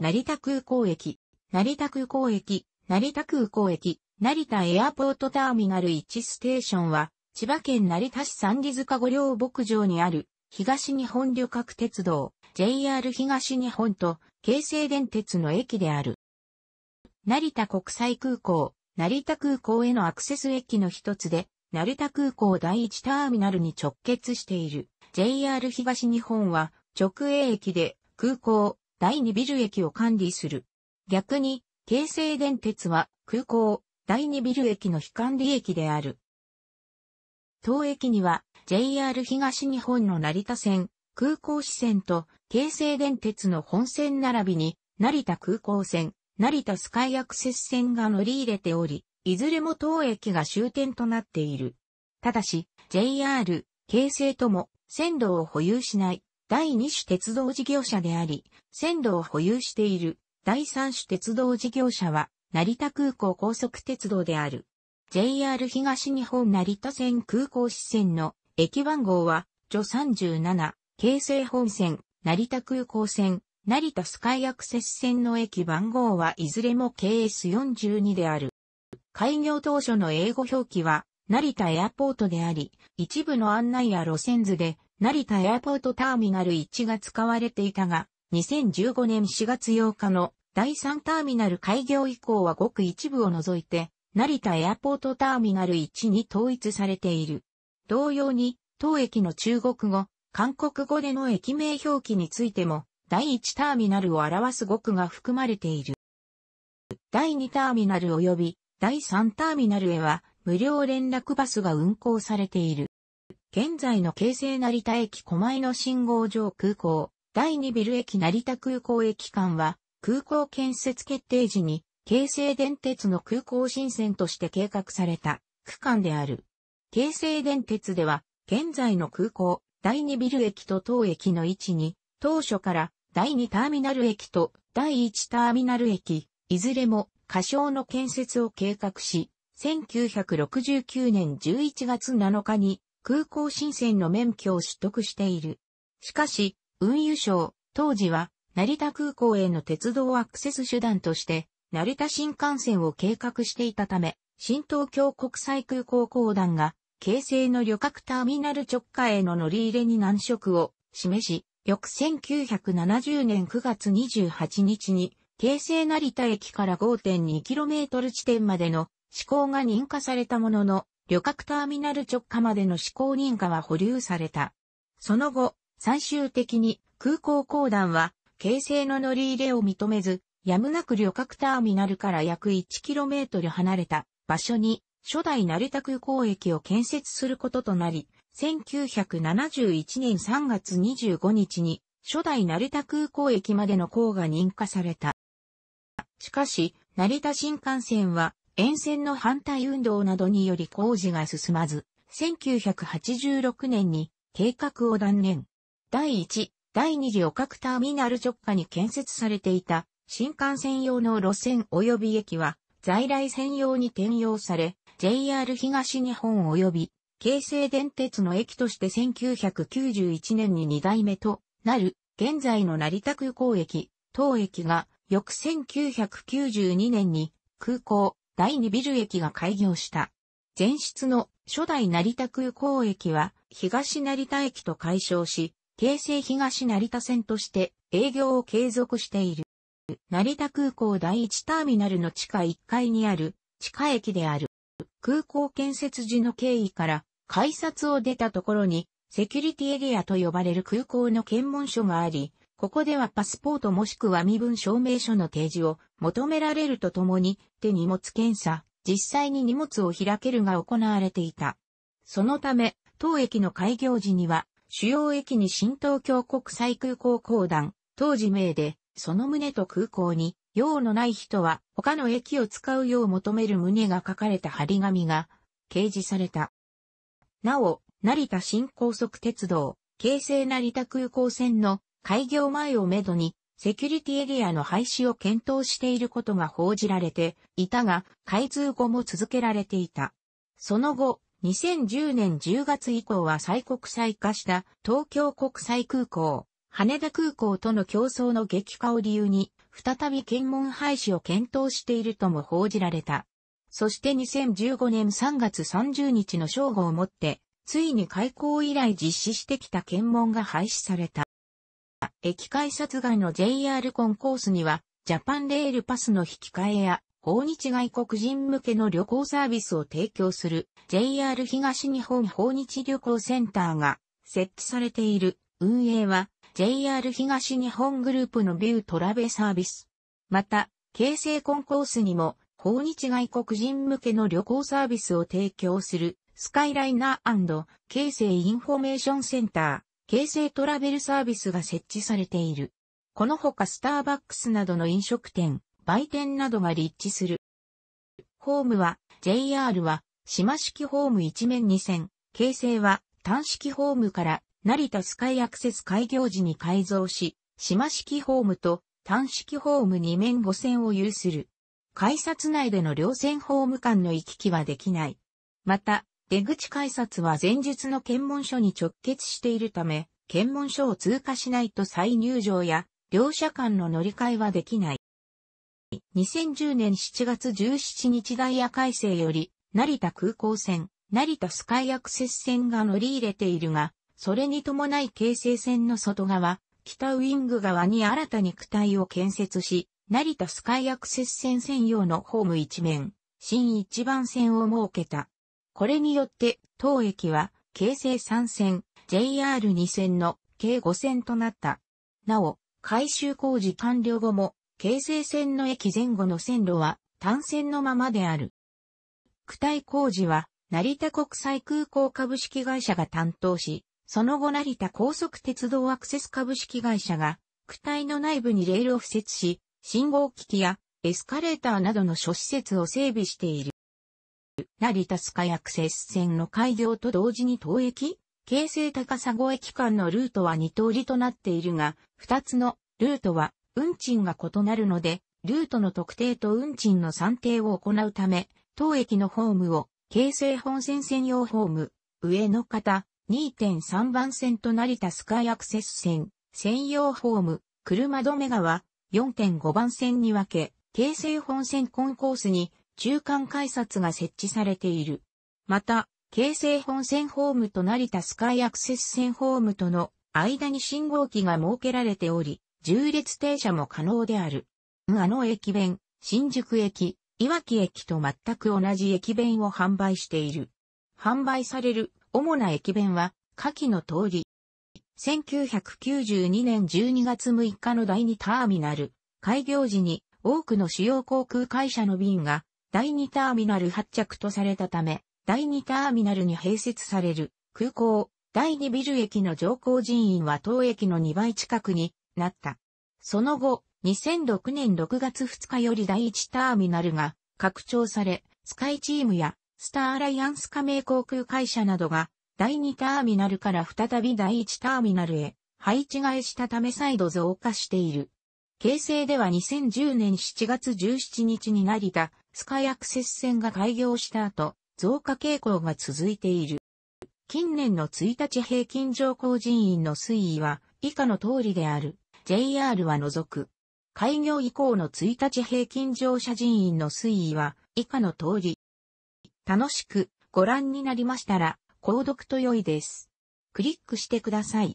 成田空港駅、成田空港駅、成田空港駅、成田エアポートターミナル1ステーションは、千葉県成田市三里塚御料牧場にある、東日本旅客鉄道、JR 東日本と、京成電鉄の駅である。成田国際空港、成田空港へのアクセス駅の一つで、成田空港第一ターミナルに直結している。JR 東日本は、直営駅で、空港、第二ビル駅を管理する。逆に、京成電鉄は空港、第二ビル駅の非管理駅である。当駅には JR 東日本の成田線、空港支線と京成電鉄の本線並びに成田空港線、成田スカイアクセス線が乗り入れており、いずれも当駅が終点となっている。ただし、JR、京成とも線路を保有しない第二種鉄道事業者であり、線路を保有している第三種鉄道事業者は成田空港高速鉄道である。JR 東日本成田線空港支線の駅番号は、除37、京成本線、成田空港線、成田スカイアクセス線の駅番号はいずれも KS42 である。開業当初の英語表記は、成田エアポートであり、一部の案内や路線図で、成田エアポートターミナル1が使われていたが、2015年4月8日の第3ターミナル開業以降はごく一部を除いて、成田エアポートターミナル1に統一されている。同様に、当駅の中国語、韓国語での駅名表記についても、第1ターミナルを表す語句が含まれている。第2ターミナル及び第3ターミナルへは無料連絡バスが運行されている。現在の京成成田駅狛江の信号場空港、第2ビル駅成田空港駅間は、空港建設決定時に、京成電鉄の空港新線として計画された区間である。京成電鉄では、現在の空港、第2ビル駅と当駅の位置に、当初から第2ターミナル駅と第1ターミナル駅、いずれも仮称の建設を計画し、1969年11月7日に空港新線の免許を取得している。しかし、運輸省、当時は、成田空港への鉄道アクセス手段として、成田新幹線を計画していたため、新東京国際空港公団が、京成の旅客ターミナル直下への乗り入れに難色を示し、翌1970年9月28日に、京成成田駅から 5.2km 地点までの施行が認可されたものの、旅客ターミナル直下までの施行認可は保留された。その後、最終的に空港公団は、形成の乗り入れを認めず、やむなく旅客ターミナルから約 1km 離れた場所に初代成田空港駅を建設することとなり、1971年3月25日に初代成田空港駅までの港が認可された。しかし、成田新幹線は沿線の反対運動などにより工事が進まず、1986年に計画を断念。第1、第2次旅客ターミナル直下に建設されていた新幹線用の路線及び駅は在来線用に転用され JR 東日本及び京成電鉄の駅として1991年に2代目となる現在の成田空港駅、当駅が翌1992年に空港第2ビル駅が開業した。前室の初代成田空港駅は東成田駅と解消し、京成東成田線として営業を継続している。成田空港第一ターミナルの地下1階にある地下駅である。空港建設時の経緯から改札を出たところにセキュリティエリアと呼ばれる空港の検問所があり、ここではパスポートもしくは身分証明書の提示を求められるとともに手荷物検査、実際に荷物を開けるが行われていた。そのため、当駅の開業時には主要駅に新東京国際空港公団、当時名で、その旨と空港に、用のない人は他の駅を使うよう求める旨が書かれた張り紙が掲示された。なお、成田新高速鉄道、京成成田空港線の開業前をめどに、セキュリティエリアの廃止を検討していることが報じられていたが、開通後も続けられていた。その後、2010年10月以降は再国際化した東京国際空港、羽田空港との競争の激化を理由に、再び検問廃止を検討しているとも報じられた。そして2015年3月30日の正午をもって、ついに開港以来実施してきた検問が廃止された。駅改札外の JR コンコースには、ジャパンレールパスの引き換えや、訪日外国人向けの旅行サービスを提供する JR 東日本訪日旅行センターが設置されている運営は JR 東日本グループのビュートラベサービス。また、京成コンコースにも訪日外国人向けの旅行サービスを提供するスカイライナー京成インフォメーションセンター、京成トラベルサービスが設置されている。このほかスターバックスなどの飲食店、売店などが立地する。ホームは、JR は、島式ホーム1面2線、京成は、単式ホームから成田スカイアクセス開業時に改造し、島式ホームと単式ホーム2面5線を有する。改札内での両線ホーム間の行き来はできない。また、出口改札は前述の検問所に直結しているため、検問所を通過しないと再入場や、両者間の乗り換えはできない。2010年7月17日ダイヤ改正より、成田空港線、成田スカイアクセス線が乗り入れているが、それに伴い京成線の外側、北ウィング側に新たに区体を建設し、成田スカイアクセス線専用のホーム一面、新一番線を設けた。これによって、当駅は、京成3線、JR2 線の計5線となった。なお、改修工事完了後も、京成線の駅前後の線路は単線のままである。区体工事は成田国際空港株式会社が担当し、その後成田高速鉄道アクセス株式会社が区体の内部にレールを付設し、信号機器やエスカレーターなどの諸施設を整備している。成田スカイアクセス線の開業と同時に当駅、京成高砂駅間のルートは二通りとなっているが、二つのルートは運賃が異なるので、ルートの特定と運賃の算定を行うため、当駅のホームを、京成本線専用ホーム、上の方、2.3番線と成田スカイアクセス線、専用ホーム、車止め川、4.5番線に分け、京成本線コンコースに中間改札が設置されている。また、京成本線ホームと成田スカイアクセス線ホームとの間に信号機が設けられており、重列停車も可能である。あの駅弁、新宿駅、いわき駅と全く同じ駅弁を販売している。販売される主な駅弁は、下記の通り。1992年12月6日の第2ターミナル、開業時に多くの主要航空会社の便が第2ターミナル発着とされたため、第2ターミナルに併設される空港、第2ビル駅の乗降人員は当駅の2倍近くになった。その後、2006年6月2日より第1ターミナルが拡張され、スカイチームやスターアライアンス加盟航空会社などが第2ターミナルから再び第1ターミナルへ配置替えしたため再度増加している。形成では2010年7月17日に成田スカイアクセス線が開業した後、増加傾向が続いている。近年の1日平均乗降人員の推移は以下の通りである。JR は除く。開業以降の1日平均乗車人員の推移は以下の通り。楽しくご覧になりましたら、購読と良いです。クリックしてください。